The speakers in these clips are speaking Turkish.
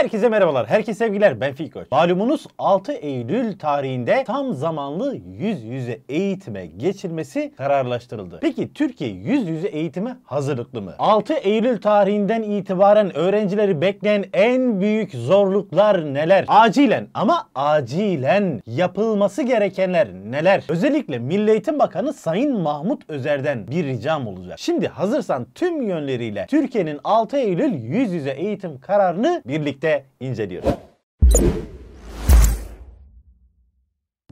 Herkese merhabalar, herkese sevgiler. Ben Fikoç. Malumunuz 6 Eylül tarihinde tam zamanlı yüz yüze eğitime geçilmesi kararlaştırıldı. Peki Türkiye yüz yüze eğitime hazırlıklı mı? 6 Eylül tarihinden itibaren öğrencileri bekleyen en büyük zorluklar neler? Acilen ama acilen yapılması gerekenler neler? Özellikle Milli Eğitim Bakanı Sayın Mahmut Özer'den bir ricam olacak. Şimdi hazırsan tüm yönleriyle Türkiye'nin 6 Eylül yüz yüze eğitim kararını birlikte birlikte inceliyoruz.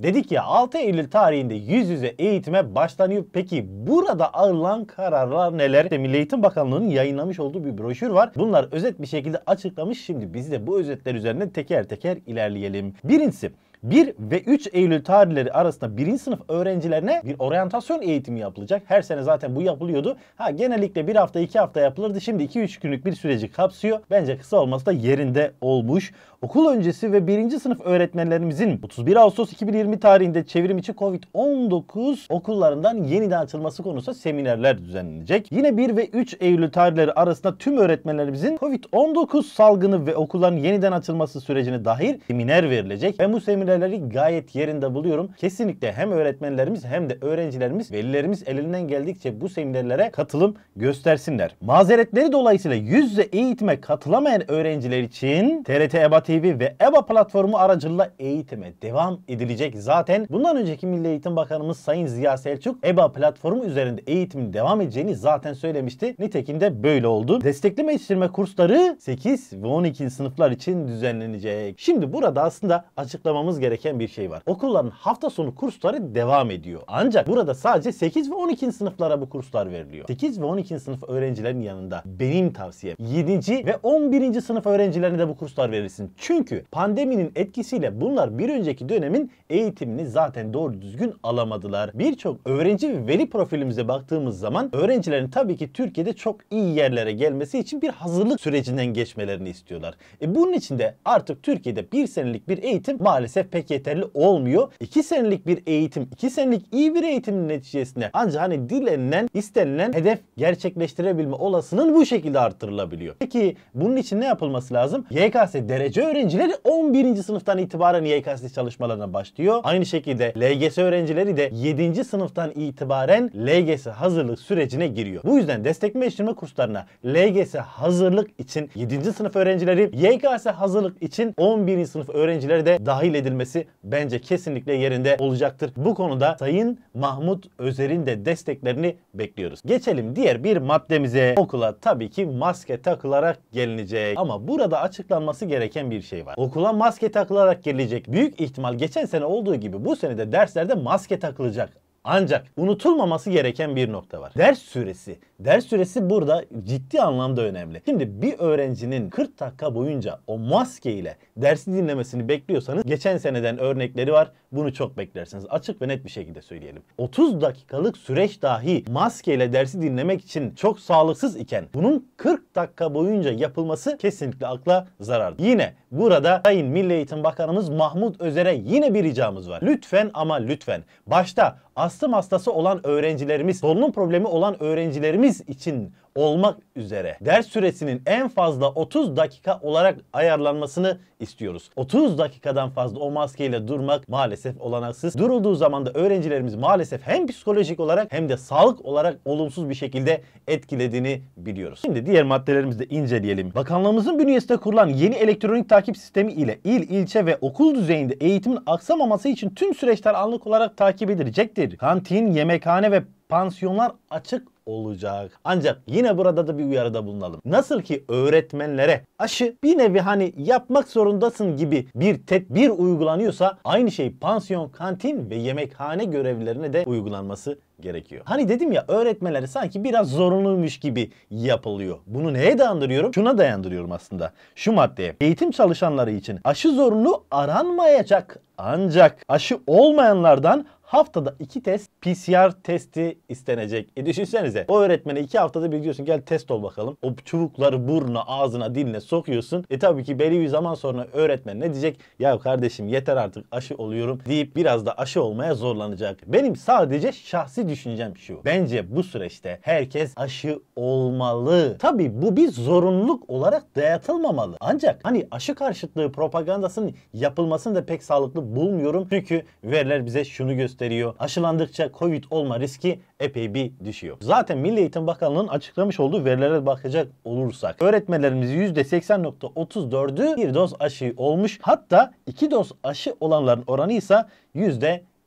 Dedik ya 6 Eylül tarihinde yüz yüze eğitime başlanıyor. Peki burada alınan kararlar neler? İşte Milli Eğitim Bakanlığı'nın yayınlamış olduğu bir broşür var. Bunlar özet bir şekilde açıklamış. Şimdi biz de bu özetler üzerine teker teker ilerleyelim. Birincisi 1 ve 3 Eylül tarihleri arasında birinci sınıf öğrencilerine bir oryantasyon eğitimi yapılacak. Her sene zaten bu yapılıyordu. Ha genellikle bir hafta iki hafta yapılırdı. Şimdi 2-3 günlük bir süreci kapsıyor. Bence kısa olması da yerinde olmuş. Okul öncesi ve birinci sınıf öğretmenlerimizin 31 Ağustos 2020 tarihinde çevrim içi Covid-19 okullarından yeniden açılması konusu seminerler düzenlenecek. Yine 1 ve 3 Eylül tarihleri arasında tüm öğretmenlerimizin Covid-19 salgını ve okulların yeniden açılması sürecine dahil seminer verilecek. Ve bu seminer Önerileri gayet yerinde buluyorum. Kesinlikle hem öğretmenlerimiz hem de öğrencilerimiz, velilerimiz elinden geldikçe bu seminerlere katılım göstersinler. Mazeretleri dolayısıyla yüzde eğitime katılamayan öğrenciler için TRT EBA TV ve EBA platformu aracılığıyla eğitime devam edilecek. Zaten bundan önceki Milli Eğitim Bakanımız Sayın Ziya Selçuk EBA platformu üzerinde eğitimin devam edeceğini zaten söylemişti. Nitekim de böyle oldu. Destekli yetiştirme kursları 8 ve 12. sınıflar için düzenlenecek. Şimdi burada aslında açıklamamız gereken bir şey var. Okulların hafta sonu kursları devam ediyor. Ancak burada sadece 8 ve 12. sınıflara bu kurslar veriliyor. 8 ve 12. sınıf öğrencilerin yanında benim tavsiyem 7. ve 11. sınıf öğrencilerine de bu kurslar verilsin. Çünkü pandeminin etkisiyle bunlar bir önceki dönemin eğitimini zaten doğru düzgün alamadılar. Birçok öğrenci ve veli profilimize baktığımız zaman öğrencilerin tabii ki Türkiye'de çok iyi yerlere gelmesi için bir hazırlık sürecinden geçmelerini istiyorlar. E bunun için de artık Türkiye'de bir senelik bir eğitim maalesef pek yeterli olmuyor. 2 senelik bir eğitim, 2 senelik iyi bir eğitimin neticesinde ancak hani dilenilen, istenilen hedef gerçekleştirebilme olasılığın bu şekilde arttırılabiliyor. Peki bunun için ne yapılması lazım? YKS derece öğrencileri 11. sınıftan itibaren YKS çalışmalarına başlıyor. Aynı şekilde LGS öğrencileri de 7. sınıftan itibaren LGS hazırlık sürecine giriyor. Bu yüzden destek geliştirme kurslarına LGS hazırlık için 7. sınıf öğrencileri, YKS hazırlık için 11. sınıf öğrencileri de dahil edilmeli verilmesi bence kesinlikle yerinde olacaktır. Bu konuda Sayın Mahmut Özer'in de desteklerini bekliyoruz. Geçelim diğer bir maddemize. Okula tabii ki maske takılarak gelinecek. Ama burada açıklanması gereken bir şey var. Okula maske takılarak gelecek. Büyük ihtimal geçen sene olduğu gibi bu sene de derslerde maske takılacak. Ancak unutulmaması gereken bir nokta var. Ders süresi. Ders süresi burada ciddi anlamda önemli. Şimdi bir öğrencinin 40 dakika boyunca o maske ile dersi dinlemesini bekliyorsanız geçen seneden örnekleri var. Bunu çok beklersiniz. Açık ve net bir şekilde söyleyelim. 30 dakikalık süreç dahi maske ile dersi dinlemek için çok sağlıksız iken bunun 40 dakika boyunca yapılması kesinlikle akla zarar. Yine burada Sayın Milli Eğitim Bakanımız Mahmut Özer'e yine bir ricamız var. Lütfen ama lütfen başta as astım hastası olan öğrencilerimiz, solunum problemi olan öğrencilerimiz için olmak üzere ders süresinin en fazla 30 dakika olarak ayarlanmasını istiyoruz. 30 dakikadan fazla o maskeyle durmak maalesef olanaksız. Durulduğu zaman da öğrencilerimiz maalesef hem psikolojik olarak hem de sağlık olarak olumsuz bir şekilde etkilediğini biliyoruz. Şimdi diğer maddelerimizi de inceleyelim. Bakanlığımızın bünyesinde kurulan yeni elektronik takip sistemi ile il, ilçe ve okul düzeyinde eğitimin aksamaması için tüm süreçler anlık olarak takip edilecektir kantin, yemekhane ve pansiyonlar açık olacak. Ancak yine burada da bir uyarıda bulunalım. Nasıl ki öğretmenlere aşı bir nevi hani yapmak zorundasın gibi bir tedbir uygulanıyorsa aynı şey pansiyon, kantin ve yemekhane görevlilerine de uygulanması gerekiyor. Hani dedim ya öğretmenleri sanki biraz zorunluymuş gibi yapılıyor. Bunu neye dayandırıyorum? Şuna dayandırıyorum aslında. Şu maddeye. Eğitim çalışanları için aşı zorunlu aranmayacak ancak aşı olmayanlardan haftada iki test PCR testi istenecek. E düşünsenize o öğretmene iki haftada bir diyorsun gel test ol bakalım. O çubukları burnuna ağzına diline sokuyorsun. E tabii ki belli bir zaman sonra öğretmen ne diyecek? Ya kardeşim yeter artık aşı oluyorum deyip biraz da aşı olmaya zorlanacak. Benim sadece şahsi düşüncem şu. Bence bu süreçte herkes aşı olmalı. Tabii bu bir zorunluluk olarak dayatılmamalı. Ancak hani aşı karşıtlığı propagandasının yapılmasını da pek sağlıklı bulmuyorum. Çünkü veriler bize şunu gösteriyor gösteriyor. Aşılandıkça Covid olma riski epey bir düşüyor. Zaten Milli Eğitim Bakanlığı'nın açıklamış olduğu verilere bakacak olursak öğretmenlerimiz %80.34'ü bir doz aşı olmuş. Hatta iki doz aşı olanların oranı ise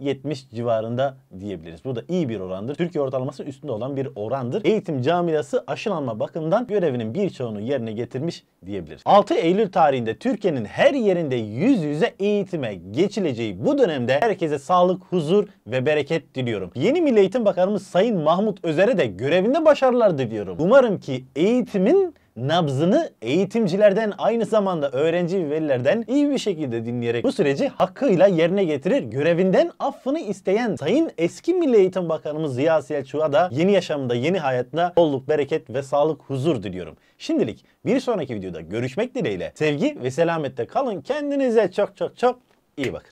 70 civarında diyebiliriz. Bu da iyi bir orandır. Türkiye ortalamasının üstünde olan bir orandır. Eğitim camiası aşılanma bakımından görevinin bir çoğunu yerine getirmiş diyebiliriz. 6 Eylül tarihinde Türkiye'nin her yerinde yüz yüze eğitime geçileceği bu dönemde herkese sağlık, huzur ve bereket diliyorum. Yeni Milli Eğitim Bakanımız Sayın Mahmut Özer'e de görevinde başarılar diliyorum. Umarım ki eğitimin nabzını eğitimcilerden aynı zamanda öğrenci ve velilerden iyi bir şekilde dinleyerek bu süreci hakkıyla yerine getirir. Görevinden affını isteyen Sayın eski Milli Eğitim Bakanımız Ziya Selçuk'a da yeni yaşamında, yeni hayatında bolluk, bereket ve sağlık, huzur diliyorum. Şimdilik bir sonraki videoda görüşmek dileğiyle sevgi ve selamette kalın. Kendinize çok çok çok iyi bakın.